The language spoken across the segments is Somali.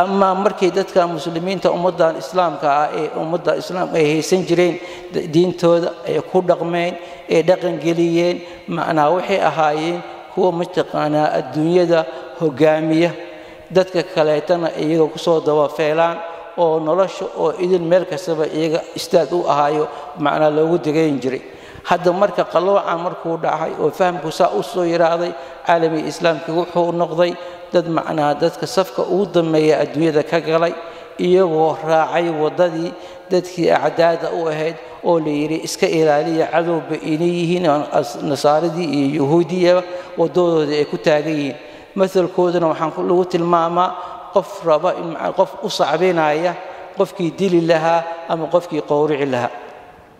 amaa markii dadka muslimiinta ummaddan islaamka ah ee ummadda islaamka ay haysan jireen diintooda ay ku dhaqmeen ay dhaqangeliyeen macnaa waxay ahaayeen kuwa mataqaanaa adduunyada hogaamiya dadka kaleetana iyaga kusoo dabafeelaan oo nolosha oo idin meel kastaba iyaga istaad u ahaayo macnaa loogu degayn jiray hadda marka qalooca markuu dhacay oo fahamku saa u soo yaraaday caalamii islaamkii wuxuu noqday dad macnaha dadka safka ugu dammeeya adduunyada ka galay iyagoo raacay waddadii dadkii acdaada u ahayd oo la yidhi iska ilaaliya cadowba inay yihiin nasaaradii iyo yuhuudiyaba waddadooda ay ku taagan yihiin masalkooduna waxaan lagu tilmaamaa qof raba qof u sacbinaaya qofkii dili lahaa ama qofkii qowrici lahaa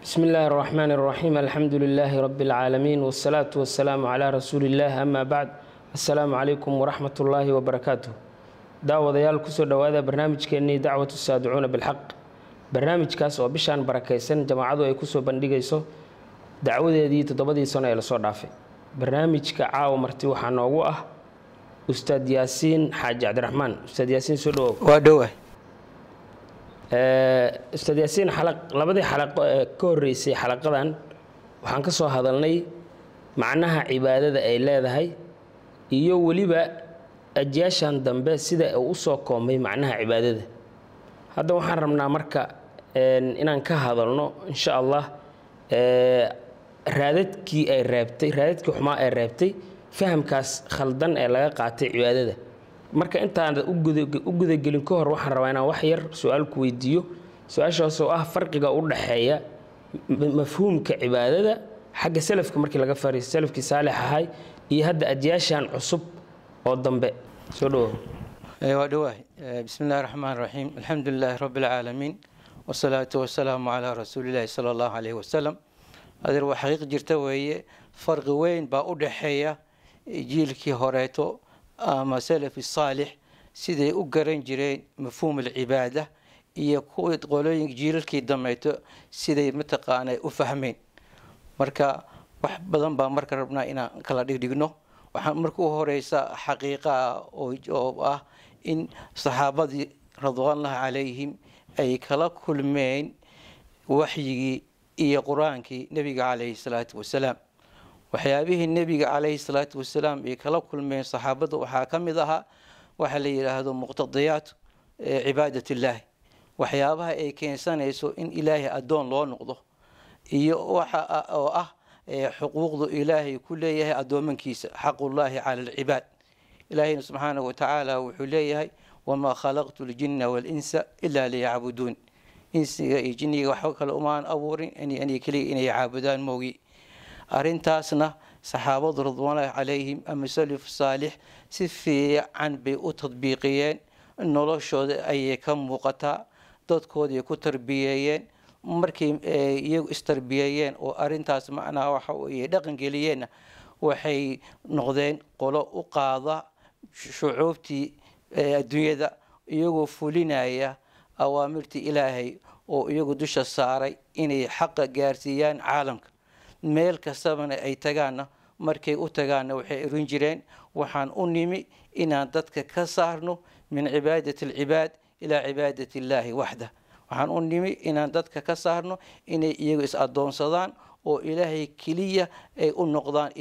بسم الله الرحمن الرحيم الحمد لله رب العالمين والصلاة والسلام على رسول الله أما بعد السلام عليكم ورحمة الله وبركاته daawadayaal kusoo dhowaada barnaamijkeennii dacwatu saaducuuna bilxaq barnaamijkaas oo bishaan barakaysan jamaacadu ay kusoo bandhigayso dacwadeedii toddobadii sano ee lasoo dhaafay barnaamijka caawa marti waxaa noogu ah ustaad yaasiin xaaji cabdiraxmaan ustaad yaasiin soo dhawow waa dhow ah ustaad eh, yaasiin labadii xalaqo ee eh, ka horreysay xalaqadan waxaan ka soo hadalnay macnaha cibaadada ay leedahay iyo weliba ajyaashan dambe sida uu usoo koomay macnaha cibaadada hadda waxaan rabnaa marka inaan ka hadalno insha allah eh, raadadkii ay raabtay raadadkii xumaa ay reebtay fahamkaas khaldan ee laga qaatay cibaadada marka intaan u gudagelin ka hor waxaan rabaa inaan wax yar su-aal ku weydiiyo su-aashaasoo ah farqiga u dhaxeeya mafhuumka cibaadada xagga salafka markii laga fariisto salafkii saalix ahay iyo hadda adyaashan cusub oo dambe soo dhawo waa dhawah bismi illahi raxmaan raxiim alxamdu lilaahi rabbi alcaalamiin wasalaatu wasalaamu calaa rasuulillahi sala allahu caleyhi wasalam adeer waa xaqiiq jirta weeye farqi weyn baa u dhaxeeya jiilkii horeeto ama salafi saalix siday u garan jireen mafhuum alcibaada iyo kuwii qolooyin jiilalkii dameyto siday mataqaana u fahmeen marka wax badan baa marka rabnaa inaan kala dhigdhigno waxaan marka u horeysa xaqiiqaa oo ah in saxaabadii radwaanlahi calayhim ay kala kulmeen waxyigii iyo qur-aankii nebiga calayhi salaatu wasalaam waxyaabihii nebiga calayhi salaatu wasalaam ay kala kulmeen saxaabada waxaa ka mid ahaa waxa la yidhaahdo muqtadiyaat cibaadat illaahi waxyaabaha ay keensanayso in ilaahay addoon loo noqdo iyo waxa oo ah xuquuqdu ilaahay ku leeyahay addoomankiisa xaqullaahi cala alcibaad ilaahayna subxaanahu watacaala wuxuu leeyahay wamaa khalaqtu ljinna waalinsa ilaa liyacbuduun insiga iyo jinniga waxba kale umaan abuurin ani keliga inay caabudaan moogi arintaasna saxaabadu ridwaanlahi calayhim ama salaf saalix si fiican bay u tadbiiqiyeen noloshooda ayay ka muuqataa dadkoodii ku tarbiyeeyeen markii eh, iyagu istarbiyeeyeen oo arintaas macnaha waxa weye dhaqan geliyeenna waxay noqdeen qolo u qaada shucuubtii eh, adduunyada iyagoo fulinaya awaamirtii ilaahay oo iyagu dusha saaray inay xaqa gaarsiiyaan caalamka meel kastabana ay tagaana markay u tagaana waxay erin jireen waxaan u nimi inaan dadka ka saarno min cibaadati alcibaad ilaa cibaadat illaahi waxda waxaan u nimi inaan dadka ka saarno inay iyagu is addoonsadaan oo ilaahay keliya ay u noqdaan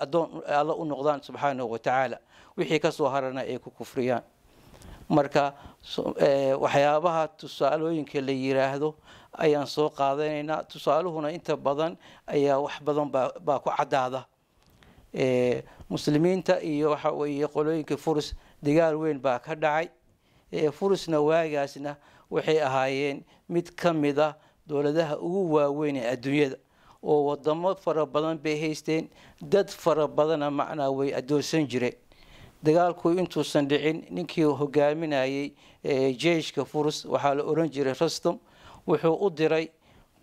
adoon alla u noqdaan subxaanahu watacaala wixii kasoo harana ay ku kufriyaan marka eh, waxyaabaha tusaalooyinka la yiraahdo ayaan soo qaadanaynaa tusaaluhuna inta badan ayaa wax badan baa ku cadaada muslimiinta iyo waxa weeye qolooyinka furus dagaal weyn baa ka dhacay furusna waagaasna waxay ahaayeen mid ka mid ah dowladaha ugu waaweyn ee adduunyada oo wadamo fara badan bay haysteen dad fara badana macnaa way addoonsan jireen dagaalku intuusan dhicin ninkii hogaaminayay jeeshka furus waxaa la oran jiray rustom wuxuu u diray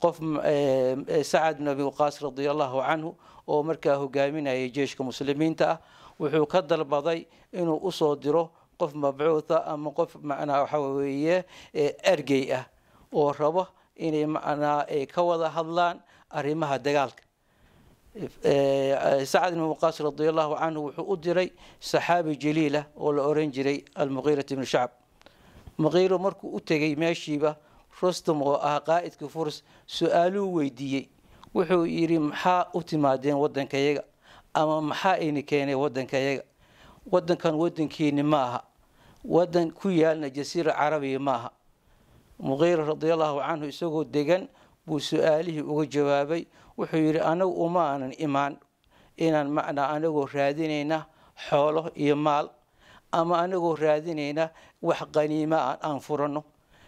qof eh, eh, sacad bin abi waqaas radi allahu canhu oo markaa hogaaminayay jeeshka muslimiinta ah wuxuu ka dalbaday inuu usoo diro qof mabcuutha ama qof macnaa waxa eh, ergey ah oo rabo inay macnaa ka wada hadlaan arrimaha dagaalka sacad ibn waqaas radi allahu canhu wuxuu u diray saxaabi jaliilah oo la oran jiray almuqiira ibnu shacb muqiiro markuu u tegay meeshiiba rustum oo ah qaa'idka furs su-aaluu weydiiyey wuxuu yidhi maxaa u timaadeen waddankayaga ama maxaa ini keenay waddankayaga waddankan waddankiini ma aha waddan ku yaalna jasiira carabiya ma aha muqiira radiallahu canhu isagoo degan buu su-aalihii uga jawaabay wuxuu yidhi anagu uma aanan imaan inaan macnaa anagoo raadinayna xoolo iyo maal ama anagoo raadinayna wax qaniima ah aan furanno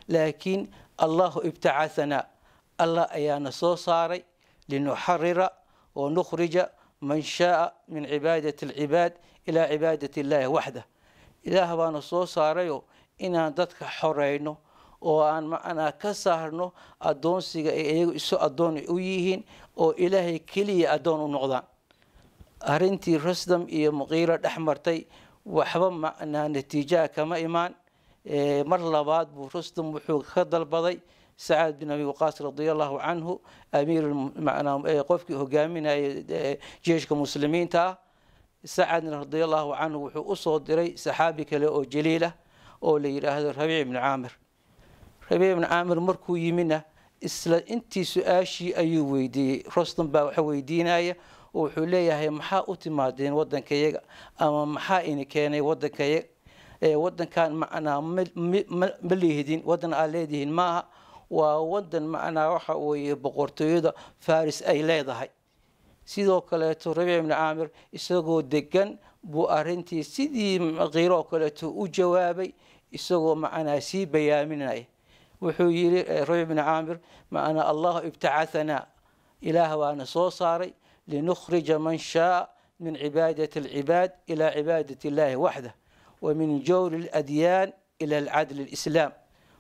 laakiin allahu ibtacaanaa allah ayaana soo saaray linuxarira oo nukhrija man shaaa min cibaadati alcibaad ilaa cibaadati illaahi waxda ilaah baana soo saarayo inaan dadka xoreyno oo aan macnaa ka saarno addoonsiga ay iyagu isu addoon u yihiin oo ilaahay keliya addoon u noqdaan arrintii rusdam iyo muqiira dhex martay waxba macnaa natiijaha kama imaan mar labaad buu rustum wuxuu ka dalbaday sacaad bin abi waqaas radia allahu canhu amirqofkii hogaaminaya jeeshka muslimiinta ah sacadna radia allahu canhu wuxuu usoo diray saxaabi kale oo jaliilah oo la yidhaahdo rabiic ibni caamir rabiic ibni caamir markuu yimina isla intii su-aashii ayuu weydiiyey rustum baa wax weydiinaya oo wuxuu leeyahay maxaa u timaadeen wadankayaga ama maxaa ini keenay wadankayaga wadankan macnaa ma leehdin wadan aa leedihiin maaha waa wadan macnaa waxa weeye boqortooyada faris ay leedahay sidoo kaleeto rabiic ibni caamir isagoo degan buu arintii sidii kiiro kaleeto u jawaabay isagoo macnaa sii bayaaminaya wuxuu yidhi rabiic ibni caamir macnaa allahu ibtacahanaa ilaah waana soo saaray linukhrija man shaa min cibaadati alcibaad ilaa cibaadati illaahi waxda ومن جور الأديان إلى العدل الإسلام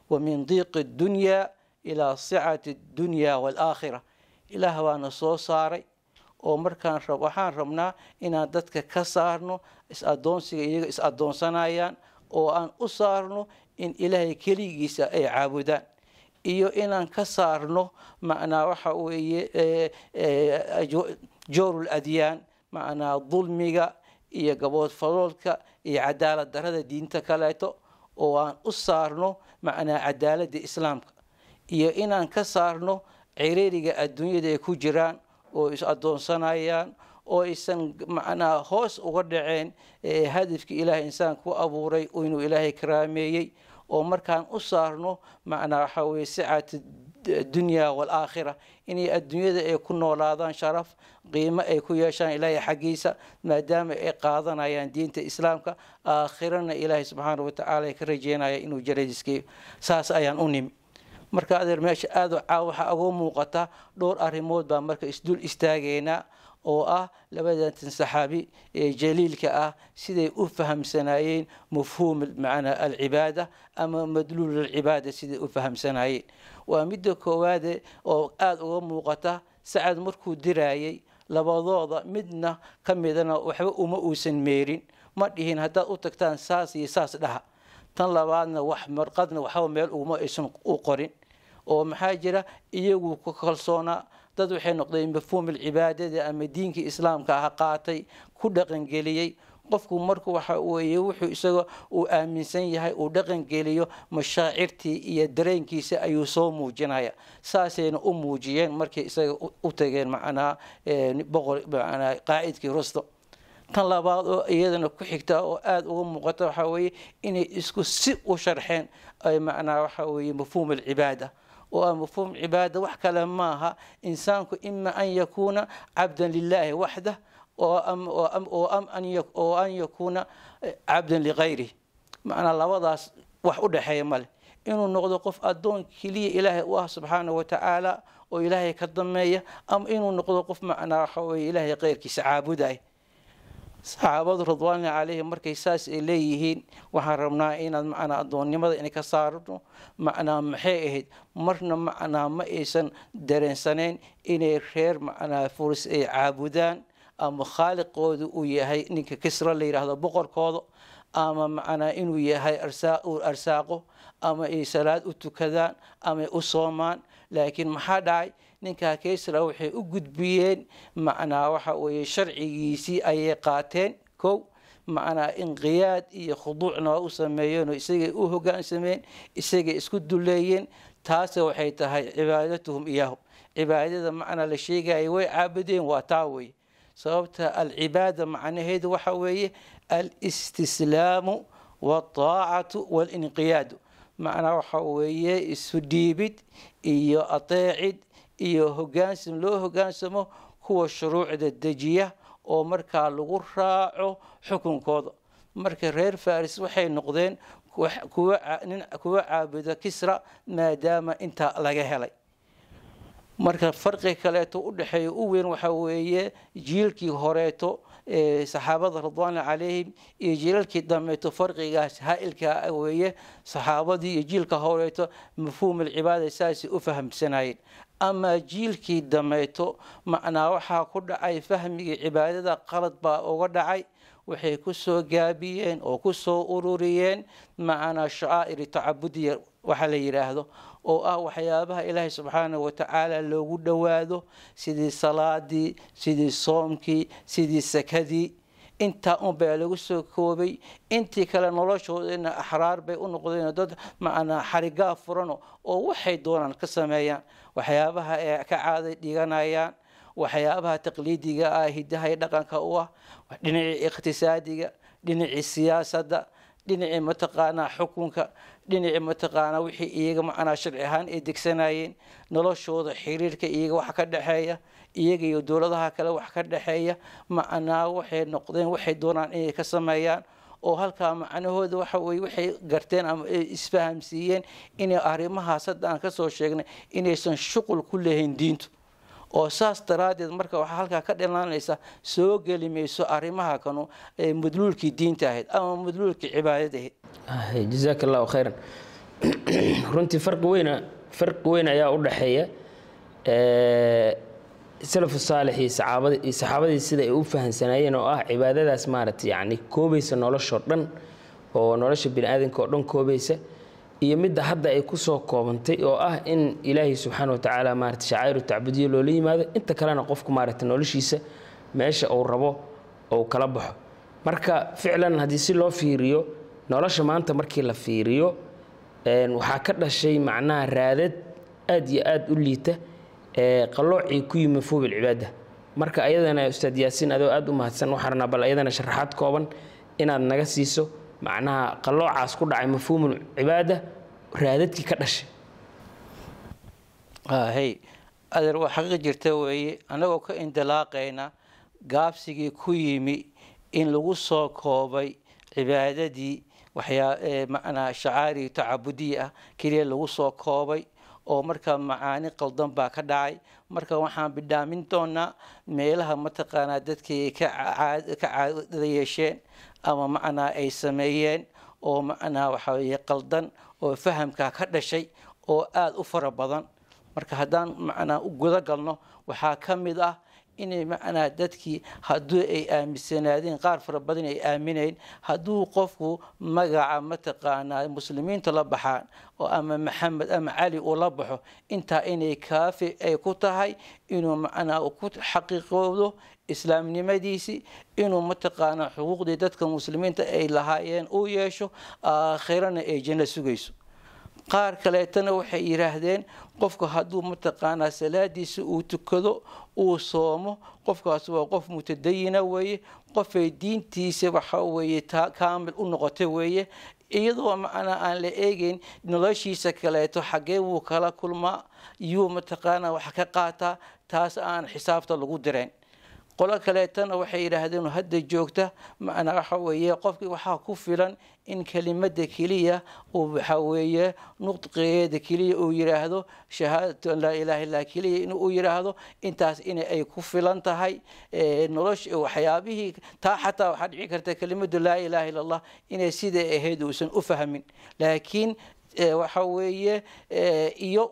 ومن ضيق الدنيا إلى سعة الدنيا والآخرة إله وانا soo saaray oo markaan waxaan rabnaa inaan dadka ka saarno is-adoonsiga iyaga is-adoonsanayaan oo aan u saarno in ilaahay keligiisa ay caabudaan iyo inaan ka saarno macnaa waxa weeye jawruladyaan macnaa dulmiga iyo gabood faloolka iyo cadaalad darada diinta kaleeto oo aan u saarno macnaa cadaaladda islaamka iyo inaan ka saarno ciriiriga adduunyada ay ku jiraan oo is addoonsanayaan oo aysan macnaa hoos uga dhaceen hadafkii ilaahay insaan ku abuuray inuu ilaahay karaameeyey oo markaan u saarno macnaa waxaa weye addunya waalaakhira inay adduunyada ay ku noolaadaan sharaf qiimo ay ku yeeshaan ilaahay xaggiisa maadaama ay qaadanayaan diinta islaamka aakhirana ilaahay subxaana watacaala ka rajeynaya inuu jaradiiskii saas ayaan u nimi marka adeer meesha aada waxaa ugu muuqata dhowr arrimood baa marka isdul istaagaynaa oo ah labadantan saxaabi ee jaliilka ah siday u fahamsanaayeen mafhuum macnaa alcibaada ama madluul alcibaada siday u fahamsanaayeen waa midda koowaade oo aada uga muuqata sacad markuu diraayay labadooda midna ka midana waxba uma uusan meerin ma dhihin haddaad u tagtaan saas iyo saas dhaha tan labaadna wax marqadna waxba meel uguma aysan u qorin oo maxaa jira iyagu ku kalsoonaa dad waxay noqdeen mafhuumilcibaadada ama diinka islaamka aha qaatay ku dhaqangeliyey qofku marku waxa weeye wuxuu isaga uu aaminsan yahay uu dhaqan geliyo mashaacirtii iyo dareenkiisa ayuu soo muujinaya saasayna u muujiyeen markay isaga u tageen macnaha boqol macnaha qaa'idkii rusto tan labaad oo iyadana ku xigta oo aada uga muuqata waxaa weeye inay isku si u sharxeen ay macnaha waxaa weeye mafhuum alcibaada oo ah mafhuum cibaada wax kale maaha insaanku ima an yakuuna cabdan lilaahi waxdah oo an yakuuna cabdan eh, liqayrih manaa labadaas wax u dhexeeya male inuu noqdo qof adoon keliya ilaahay u ah subxaana watacaala oo ilaahay ka dameeya ama inuu noqdo qof macnaa waxaweye ilaahay keyrkiisa caabuday saxaabadu ridwaani caleyhim markay saas ay leeyihiin waxaan rabnaa inaad macnaa addoonnimada inay ka saarno macnaa maxay ahayd marna macnaa ma aysan dareensaneyn inay reer macnaa furis ay caabudaan ama khaaliqooda uu yahay ninka kisra la yidhaahdo boqorkooda ama macnaa inuu yahay uu arsaaqo ama ay salaad u tukadaan ama u soomaan laakiin maxaa dhacay ninkaa kisra waxay u gudbiyeen macnaa waxa weeye sharcigiisii ayay qaateen kow macnaa inqiyaad iyo khuduucna waa u sameeyeenoo isagay u hogaansameen isagay isku duleeyeen taase waxay tahay cibaadatuhum iyaahu cibaadada macnaa la sheegaya way caabudeen waa taa weye sababta alcibaada macnaheedu waxa weeye alistislaamu waaltaacatu waalinqiyaadu macnaa waxa weeye isu dhiibid iyo ateecid iyo hogaansam loo hogaansamo kuwa shuruucda dejiya oo markaa lagu raaco xukunkooda marka reer faris waxay noqdeen kuwa caabuda kisra maadaama intaa laga helay marka farqi kaleeto u dhexeeya u weyn waxaa weeye jiilkii horeeto saxaabada ridwaani calayhim iyo jiilalkii dambeeto farqigaas haailka ah weeye saxaabadii iyo jiilka horeeto mafhuum alcibaada saasay u fahamsanayeen amaa jiilkii dambeeto macnaa waxaa ku dhacay fahmigii cibaadada qalad baa uga dhacay waxay kusoo gaabiyeen oo kusoo ururiyeen macanaa shacaa'iri tacabudiya waxa la yidhaahdo oo ah waxyaabaha ilaahay subxaana watacaala loogu dhowaado sidii salaadii sidii soomkii sidii sakadii intaa un lagu soo koobay intii kale noloshoodana axraar bay u noqdeen dad macnaa xarigaa furano oo waxay doonaan ka sameeyaan waxyaabaha ee ka caaday dhiganayaan waxyaabaha taqliidiga ah hidahay dhaqanka u ah dhinacii iqhtisaadiga dhinacii siyaasadda dhinacii mataqaanaa xukunka dhinaci mataqaanaa wixii iyaga macnaa sharci ahaan ay degsanayeen noloshooda xiriirka iyaga wax ka dhexeeya iyaga iyo dowladaha kale wax ka dhexeeya macnaa waxay noqdeen waxay doonaan inay ka sameeyaan oo halkaa macnahooda waxa weye waxay garteen ama ay isfahamsiiyeen inay arrimahaas hadda aan ka soo sheegnay inaysan shuqul ku lahayn diintu oo saas daraaddeed marka waxaa halkaa ka dhilaanaysa soo geli mayso arrimaha kanu ee mudluulkii diinta ahayd ama mudluulkii cibaadada ahayd jasaak allahu khayran runtii farqi weyna farqi weyn ayaa u dhexeeya salafu saalix iyo saxaabad iyo saxaabadii sida ay u fahamsanaayeen oo ah cibaadadaas maaragtay yacni koobaysa noloshoo dhan oo nolosha bini aadanka oo dhan koobaysa iyo midda hadda ay kusoo koobantay oo ah in ilaahay subxaana watacaala maarata shacaair tacbudiya loola yimaado inta kalena qofku maarata noloshiisa meesha uu rabo ou kala baxo marka ficlan haddii si loo fiiriyo nolosha maanta markii la fiiriyo waxaa ka dhashay macnaha raadad aad iyo aad u liita qaloocii ku yimi fuubilcibaada marka ayadana ustaad yaasiin adoo aad u mahadsan waxaanabal ayadana sharaxaad kooban inaad naga siiso macnaha qaloocaas ku dhacay mafhuumul cibaada raadadkii ka dhashay hay ah, adeer waa xaqiiq jirta weeye annagoo ka indilaaqayna gaabsigii ku yimi in lagu soo koobay cibaadadii waxyaa manaa shacaari tacabudiya ah keliya lagu soo koobay oo markaa macaani qaldan baa ka dhacay marka waxaan bidhaamin doonaa meelaha mataqaanaa dadkii ka caadada yeesheen ama macnaa ay sameeyeen oo macnaha waxaa weeye qaldan oo fahamkaa ka dhashay oo aada u fara badan marka haddaan macnaa u guda galno waxaa ka mid ah inay macnaa dadkii hadduu ay aaminsanaadeen qaar fara badan ay aaminayn hadduu qofku magaca mataqaanaa muslimiinta la baxaan oo ama maxamed ama cali uu la baxo intaa inay kaafi ay ku tahay inuu macnaa ku xaqiiqoodo islaamnimadiisii inuu mataqaanaa xuquuqdii dadka muslimiinta ay lahaayeen uu yeesho aakhirana ay janno sugayso qaar kaleetana waxay yidhaahdeen qofka hadduu mataqaanaa salaadiisa uu tukado uu soomo qofkaas waa qof mutadayina weeye qofay diintiisa waxa weeye kaamil u noqota weeye iyadoo macnaa aan la eegeyn noloshiisa kaleeto xaggee wuu kala kulmaa yuu mataqaanaa wax ka qaataa taas aan xisaabta lagu dirayn qolo kaleetana waxay yidhaahdeen hadda joogta macnaa waxa weeye qofkii waxaa ku filan in kelimada keliya uu waxaa weeye nudqeeda keliya uu yidhaahdo shahaadatu an laa ilaha illaa keliya in uu yidhaahdo intaas in ay ku filan tahay nolosha waxyaabihii taa xataa waxaa dhici karta kelimadu laa ilaha illa allah inay siday ahayd uusan u fahmin laakiin waxa weeye iyo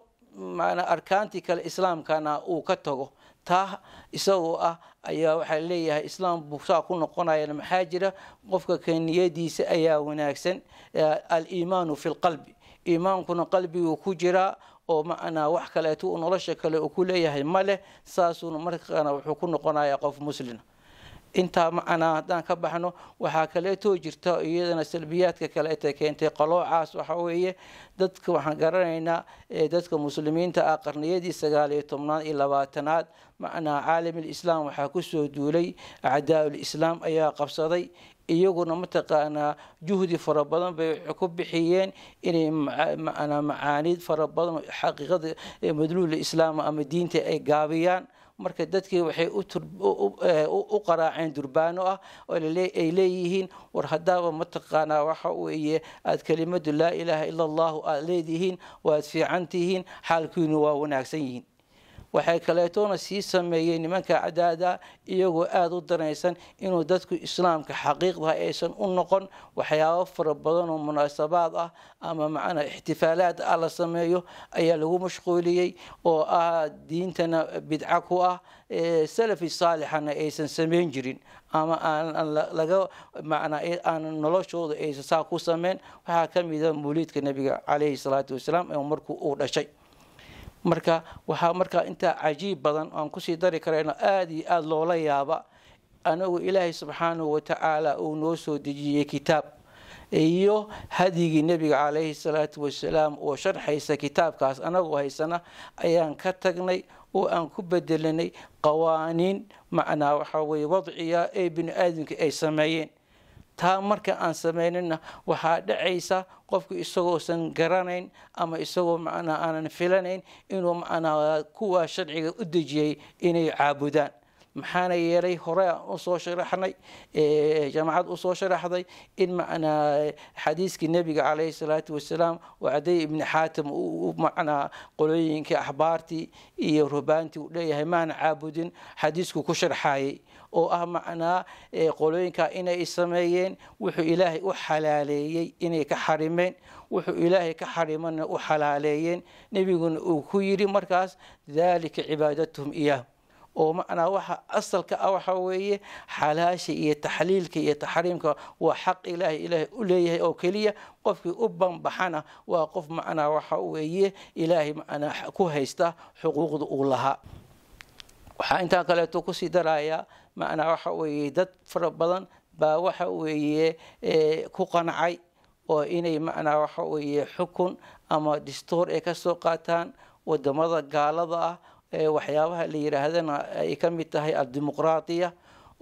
maanaa arkaantii kale islaamkana uu ka tago taa isagoo ah ayaa waxaa leeyahay islaam buu saa ku noqonayana maxaa jira qofka ka niyadiisa ayaa wanaagsan eh, aliimaanu fi lqalbi iimaankuna qalbiguu ku jiraa oo macnaa wax kaleeto nolosha kale uu ku leeyahay ma leh saasuuna markaana wuxuu ku noqonayaa qof muslima intaa macnaa haddaan ka baxno waxaa kaleetoo jirta iyadana salbiyaadka kaleeta keentay qaloocaas waxa weeye dadka waxaan garanaynaa dadka muslimiinta ah qarniyadii sagaaliyo tobnaad iyo labaatanaad macnaa caalamil waxaa kusoo duulay acdaa-ul islaam ayaa qabsaday iyaguna mataqaanaa juhdi fara badan bay ku bixiyeen inay macaaniid fara badan xaqiiqada madluula ama diinta ay gaabiyaan marka dadkii waxay eh, u qaraaceen durbaano ah oo ay leeyihiin war haddaaba taqaanaa waxa weeye aad kelimadu laa ilaaha ila allahu aad leedihiin waad fiican tihiin xaalkiinu waa wanaagsan yihiin waxay kaleetoona sii sameeyey nimanka cadaada iyagoo aada u daraysan inuu dadku islaamka xaqiiqda aysan u noqon waxyaabo fara badan oo munaasabaad ah ama macnaa ixtifaalaad ah la sameeyo ayaa lagu mashquuliyey oo ah diintana bidca ku ah salafi saalixana aysan sameyn jirin ama aan laga macnaa aan noloshooda aysan saa ku sameyn waxaa ka mida ah mawliidka nebiga caleyhi salaatu wasalaam markuu uu dhashay marka waxaa markaa intaa cajiib badan aan kusii dari karayno aada iyo aada loola yaaba anagu ilaahay subxaanahu watacaala uu noo soo dejiyey kitaab iyo hadyigii nebiga calayhi salaatu wasalaam oo sharxaysa kitaabkaas anagoo haysana ayaan ka tagnay oo aan ku bedelanay qawaaniin macnaa waxaa weye wadciya ee bini aadamka ay sameeyeen taa marka aan sameynina waxaa dhacaysa qofku isagoosan garanayn ama isagoo macnaa aanan filanayn inuu macnaa kuwaa sharciga u dejiyey inay caabudaan maxaana yeelay hore aan usoo sharaxnay jamaacad usoo sharaxday in macnaa xadiiskii nebiga calayhi salaatu wasalaam oo caday ibni xaatim macnaa qolooyinkii axbaartii iyo rubaantii uu leeyahay maana caabudin xadiisku ku sharxaayay oo ah macnaa qolooyinka inay sameeyeen wuxuu ilaahay u xalaaleeyey inay ka xarimeen wuxuu ilaahay ka xarimana u xalaaleeyeen nebiguna uu ku yidhi markaas dalika cibaadatuhum iyaah oo macnaa waxa asalka ah waxaa weeye xalaasha iyo taxliilka iyo taxriimka waa xaq ilaahay ilaahay u leeyahay oo keliya qofkii u banbaxana waa qof macnaa waxa weeye ilaahay macnaa ku haysta xuquuqda uu lahaa waxaa intaa kaleeto kusii darayaa macnaa waxa weeye dad fara badan baa waxa weeye ku qancay oo inay macnaa waxa weeye xukun ama distuur ay kasoo qaataan wadamada gaalada ah ee waxyaabaha la yidhaahdana ay ka mid tahay aldimuqraatiya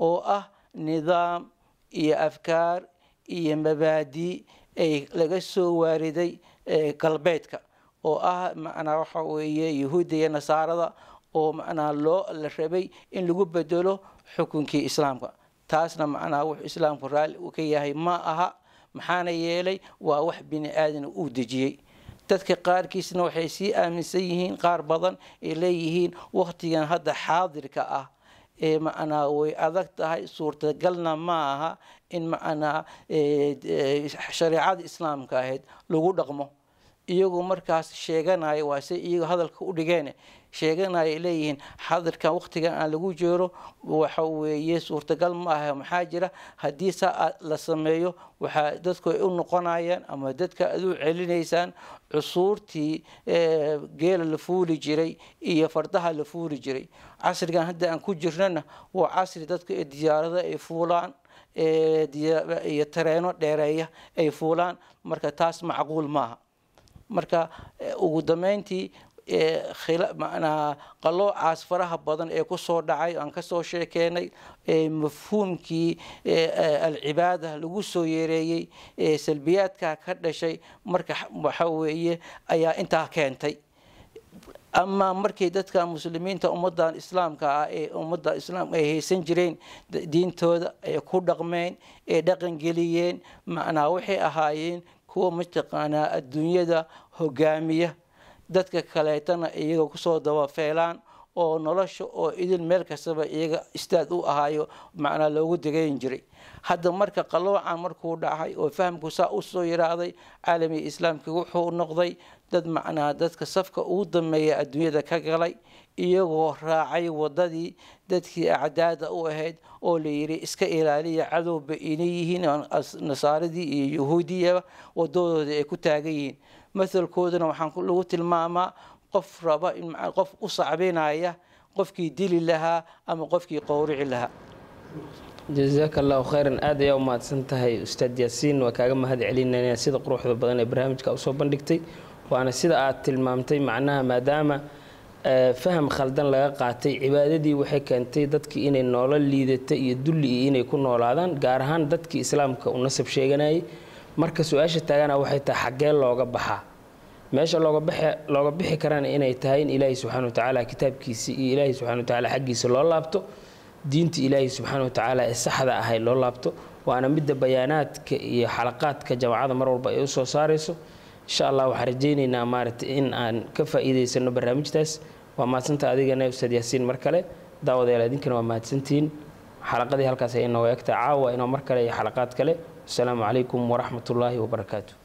oo ah nidaam iyo afkaar iyo mabaadii ay laga soo waariday galbeedka oo ah macnaa waxa weeye yahuuda iyo nasaarada oo macnaa loo la rabay in lagu bedelo xukunkii islaamka taasna macnaha wuxuu islaamku raalli u ka yahay ma aha maxaana yeelay waa wax bini aadana uu dejiyey dadka qaarkiisna waxay sii aaminsan yihiin qaar badan ay leeyihiin wakhtigan hadda xaadirka ah ee macnaa way adag tahay suurtagalna ma aha in macnaa shareecada islaamka ahayd lagu dhaqmo iyagoo markaas sheeganaya waa se iyagu hadalka u dhigeen sheegana ay leeyihiin xadirkan wakhtigan aan lagu jeero waxa weeye suurtagal ma aha maxaa jira haddii saa la sameeyo waxaa dadku ay u noqonayaan ama dadka aad u celinaysaan cusuurtii geela la fuuli jiray iyo fardaha la fuuli jiray casrigan hadda aan ku jirnana waa casri dadka diyaarada ay fuulaan iyo tareeno dheereeya ay fuulaan marka taas macquul maaha marka ugu dambeyntii qaloocaas faraha badan ee kusoo dhacay aan kasoo sheekeenay ee mafhuumkii alcibaada lagu soo yeereeyey salbiyaadka ka dhashay marka waxa weeye ayaa intaa keentay amaa markii dadka muslimiinta ummadan islaamka ah ee ummadda islaamka ay haysan jireen diintooda ay ku dhaqmeen ee dhaqangeliyeen macnaa waxay ahaayeen kuwa mataqaanaa adduunyada hogaamiya dadka kaleetana iyaga kusoo dabafeelaan oo nolosha oo idin meel kastaba iyaga istaad u ahaayo macnaa loogu degayn jiray hadda marka qaloocan markuu dhacay oo fahamku saa usoo yaraaday caalamii islaamka wuxuu noqday dad macnaa dadka safka ugu dambeeya adduunyada ka galay iyagoo raacay wadadii dadkii acdaada u ahayd oo layidhi iska ilaaliya cadowba inay yihiin nasaaradii iyo yuhuudiyaba wadadooda ay ku taagan yihiin matalkoodana waxaan lagu tilmaamaa qof raba qof u sacbinaya qofkii dili lahaa ama qofkii qowrici lahaa jasaaka allahu khayran aad ayaa u mahadsan tahay ustaad yaasiin waa kaaga mahad celinayna sida quruxda badan ee barnaamijka usoo bandhigtay waana sida aad tilmaamtay macnaha maadaama eh, faham khaldan laga qaatay cibaadadii waxay keentay dadkii inay noolo liidata iyo dulli iyo inay ku noolaadaan gaar ahaan dadkii islaamka u nasab sheeganayay marka su-aasha taagana waxay tahay xaggee looga baxaa meesha looga bixi karana inay tahay in ilaahay subxana watacaala kitaabkiisii iyo ilaahay subxana watacaala xaggiisa loo laabto diinta ilaahay subxaana watacaala ee saxda ahay loo laabto waana midda bayaanaadka iyo xalaqaadka jamacada mar walba ay usoo saarayso insha allah waxaan rajaynaynaa maaragtay in aan ka faa'iidaysano barnaamijtaas waa maadsanta adigana ustaad yaasiin mar kale daawadayaal idinkana waa mahadsantihiin xalaqadii halkaas ay inooga egtaa caawa inoo mar kale iyo xalaqaad kale asalaamu calaykum waraxmat ullaahi wabarakaatu